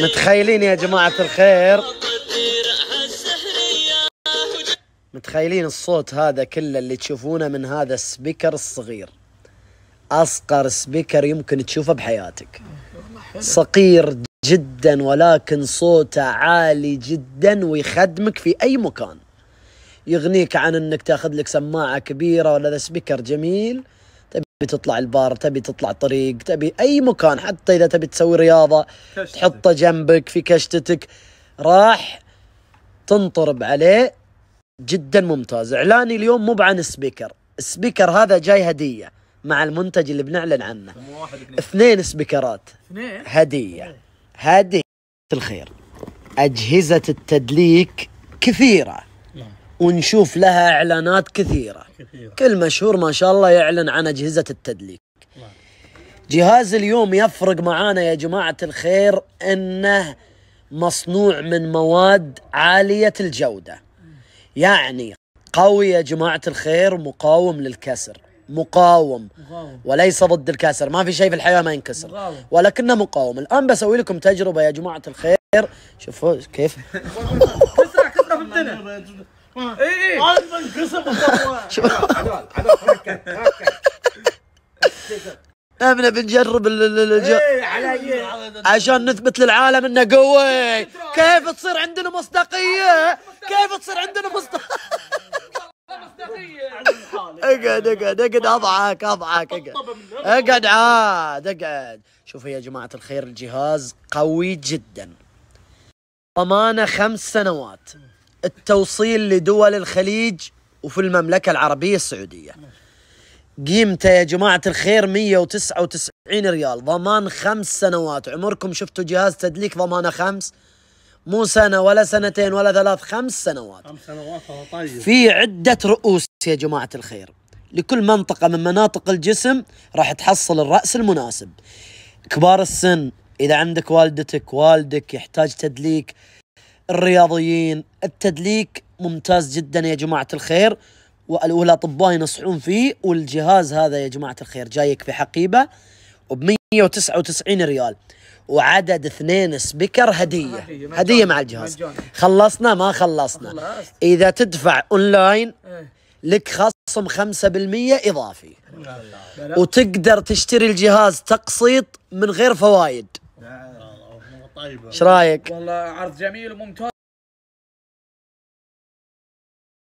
متخيلين يا جماعة الخير متخيلين الصوت هذا كله اللي تشوفونه من هذا السبيكر الصغير أصغر سبيكر يمكن تشوفه بحياتك صقير جدا ولكن صوته عالي جدا ويخدمك في اي مكان يغنيك عن انك تاخذ لك سماعه كبيره ولا سبيكر جميل تبي تطلع البار تبي تطلع طريق تبي اي مكان حتى اذا تبي تسوي رياضه تحطه جنبك في كشتتك راح تنطرب عليه جدا ممتاز اعلاني اليوم مو عن سبيكر السبيكر هذا جاي هديه مع المنتج اللي بنعلن عنه اثنين سبيكرات اثنين هديه هذه الخير أجهزة التدليك كثيرة نعم. ونشوف لها إعلانات كثيرة. كل مشهور ما شاء الله يعلن عن أجهزة التدليك نعم. جهاز اليوم يفرق معانا يا جماعة الخير أنه مصنوع من مواد عالية الجودة يعني قوي يا جماعة الخير مقاوم للكسر مقاوم مقاوم وليس ضد الكسر ما في شيء في الحياه ما ينكسر مقاوم. ولكنه مقاوم الان بسوي لكم تجربه يا جماعه الخير شوفوا كيف كسره كسره في الدنيا اي احنا بنجرب إيه، إيه؟ عشان نثبت للعالم انه قوي كيف تصير عندنا مصداقيه كيف تصير عندنا مصداقيه اقعد اقعد اقعد اضحك اضحك اقعد اقعد عاد اقعد شوفوا يا جماعه الخير الجهاز قوي جدا ضمانه خمس سنوات التوصيل لدول الخليج وفي المملكه العربيه السعوديه قيمته يا جماعة الخير 199 ريال ضمان خمس سنوات عمركم شفتوا جهاز تدليك ضمانه خمس مو سنة ولا سنتين ولا ثلاث خمس سنوات خمس سنوات طيب في عدة رؤوس يا جماعة الخير لكل منطقة من مناطق الجسم راح تحصل الرأس المناسب كبار السن إذا عندك والدتك والدك يحتاج تدليك الرياضيين التدليك ممتاز جدا يا جماعة الخير والأطباء ينصحون فيه والجهاز هذا يا جماعة الخير جايك في حقيبة وب 199 ريال وعدد اثنين سبيكر هدية هدية, مع الجهاز خلصنا ما خلصنا إذا تدفع أونلاين لك خصم 5% إضافي وتقدر تشتري الجهاز تقسيط من غير فوايد ايش رايك؟ والله عرض جميل وممتاز